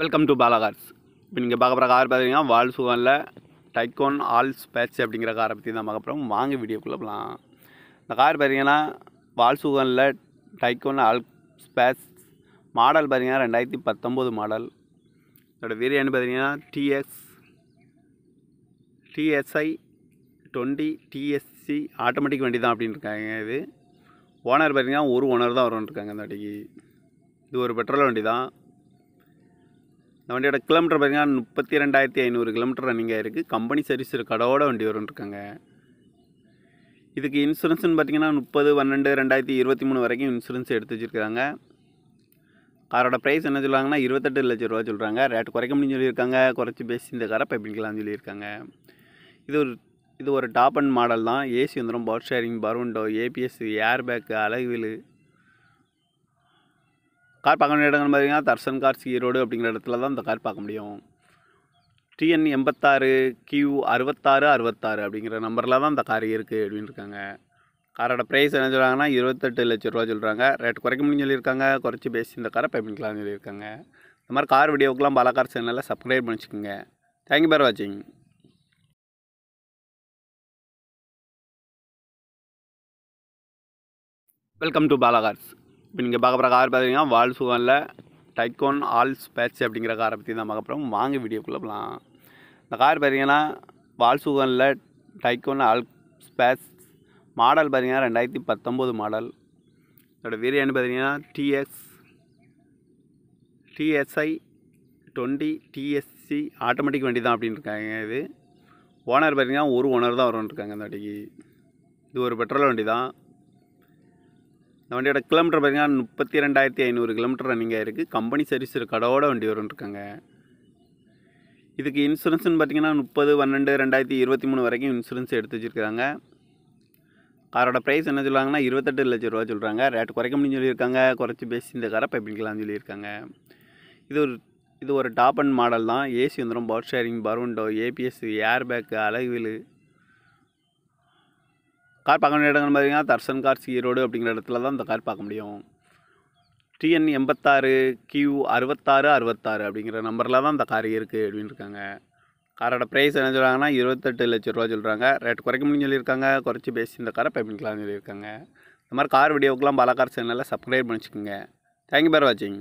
welcome to Bala Cars இப்போ நீங்கள் பார்க்க போகிற கார் பார்த்தீங்கன்னா வால் சுகனில் டைக்கோன் ஆல் ஸ்பேட்ச் அப்படிங்கிற காரை பற்றி தான் பார்க்க போகிறோம் வாங்க வீடியோக்குள்ளே போகலாம் இந்த கார் பார்த்தீங்கன்னா வால் சுகனில் டைக்கோன் ஆல் ஸ்பேட்ச் மாடல் பார்த்தீங்கன்னா ரெண்டாயிரத்தி பத்தொம்போது மாடல் இதோட வேரியன்ட் பார்த்தீங்கன்னா TX TSI twenty TSC automatic வண்டி தான் அப்படின்னு இருக்காங்க இது ஓனர் பார்த்தீங்கன்னா ஒரு ஓனர் தான் வரும்னு இருக்காங்க இந்த வண்டிக்கு இது ஒரு பெட்ரோல் வண்டி தான் இந்த வண்டியோட கிலோமீட்டர் பார்த்திங்கன்னா முப்பத்தி ரெண்டாயிரத்தி ஐநூறு கிலோமீட்டர் ரன்னிங் ஆகிருக்கு கம்பெனி சர்வீஸ் கடவோட வண்டி இருக்காங்க இதுக்கு இன்சூரன்ஸ்னு பார்த்திங்கன்னா முப்பது பன்னெண்டு ரெண்டாயிரத்தி இருபத்தி மூணு வரைக்கும் இன்சூரன்ஸ் எடுத்து வச்சுருக்காங்க காரோட ப்ரைஸ் என்ன சொல்லுவாங்கன்னா இருபத்தெட்டு லட்சம் ரூபா சொல்கிறாங்க ரேட் குறைக்க முடியும் சொல்லியிருக்காங்க குறைச்சி பேசி இந்த காரை இப்படிக்கலாம்னு சொல்லியிருக்காங்க இது ஒரு இது ஒரு டாப் அண்ட் மாடல் தான் ஏசி வந்துடும் பவர் ஷேரிங் பர்வண்டோ ஏபிஎஸ் ஏர் பேக்கு அலகுவில் கார் பார்க்க வேண்டிய இடங்கள் பார்த்தீங்கன்னா தர்சன் கார்ஸ் ஈரோடு அப்படிங்கிற இடத்துல தான் இந்த கார் பார்க்க முடியும் டிஎன் எண்பத்தாறு கியூ அறுபத்தாறு அறுபத்தாறு அப்படிங்கிற நம்பரில் தான் இந்த கார் இருக்குது அப்படின்னு இருக்காங்க காரோட ப்ரைஸ் என்ன சொல்கிறாங்கன்னா இருபத்தெட்டு லட்ச ரூபா சொல்கிறாங்க ரேட் குறைக்க முடியும் சொல்லியிருக்காங்க குறைச்சி பேசி இந்த காரை பே பண்ணிக்கலாம்னு சொல்லியிருக்காங்க இந்த மாதிரி கார் வீடியோக்கெலாம் பல கார் சேனலில் சப்ஸ்கிரைப் பண்ணிச்சுக்கோங்க வச்சுக்கோங்க தேங்க்யூ பேர் வாட்சிங் வெல்கம் டு இப்போ நீங்கள் பார்க்க போகிற கார் பார்த்தீங்கன்னா வால் சுகனில் டைக்கோன் ஆல் ஸ்பேட்ச் அப்படிங்கிற காரை பற்றி தான் பார்க்க போகிறோம் வாங்க வீடியோக்குள்ளே போகலாம் இந்த கார் பார்த்தீங்கன்னா வால் சுகனில் டைக்கோன் ஆல் ஸ்பேட்ச் மாடல் பார்த்தீங்கன்னா ரெண்டாயிரத்தி பத்தொம்போது மாடல் இதோட வீரியானு பார்த்தீங்கன்னா TX TSI twenty TSC automatic வண்டி தான் அப்படின்னு இருக்காங்க இது ஓனர் பார்த்தீங்கன்னா ஒரு ஓனர் தான் வரும்னு இருக்காங்க இந்த வண்டிக்கு இது ஒரு பெட்ரோல் வண்டி தான் இந்த வண்டியோட கிலோமீட்டர் பார்த்திங்கன்னா முப்பத்தி ரெண்டாயிரத்தி ஐநூறு கிலோமீட்டர் ரன்னிங் ஆகிருக்கு கம்பெனி சர்வீஸ் கடவோட வண்டி வரும்னு இருக்காங்க இதுக்கு இன்சூரன்ஸ்னு பார்த்திங்கன்னா முப்பது பன்னெண்டு ரெண்டாயிரத்தி இருபத்தி மூணு வரைக்கும் இன்சூரன்ஸ் எடுத்து வச்சுருக்காங்க காரோட ப்ரைஸ் என்ன சொல்லுவாங்கன்னா இருபத்தெட்டு லட்ச ரூபா சொல்கிறாங்க ரேட் குறைக்க முடியும் சொல்லியிருக்காங்க குறைச்சி பேசி இந்த காரை பைப்பிடிக்கலாம்னு சொல்லியிருக்காங்க இது ஒரு இது ஒரு டாப் அண்ட் மாடல் தான் ஏசி வந்துடும் பவர் ஷேரிங் பர்வண்டோ ஏபிஎஸ் ஏர் பேக்கு அலகுவில் கார் பார்க்க வேண்டிய இடங்கள் பார்த்தீங்கன்னா தர்சன் சி ஈரோடு அப்படிங்கிற இடத்துல தான் இந்த கார் பார்க்க முடியும் டிஎன் எண்பத்தாறு கியூ அறுபத்தாறு அறுபத்தாறு அப்படிங்கிற நம்பரில் தான் இந்த கார் இருக்குது அப்படின்னு இருக்காங்க காரோட ப்ரைஸ் என்ன சொல்கிறாங்கன்னா இருபத்தெட்டு லட்ச ரூபா சொல்கிறாங்க ரேட் குறைக்க முடியும் சொல்லியிருக்காங்க குறைச்சி பேசி இந்த காரை பே பண்ணிக்கலாம்னு சொல்லியிருக்காங்க இந்த மாதிரி கார் வீடியோக்கெலாம் பல கார் சேனலில் சப்ஸ்கிரைப் பண்ணிச்சுக்கோங்க தேங்க்யூ பேர் வாட்சிங்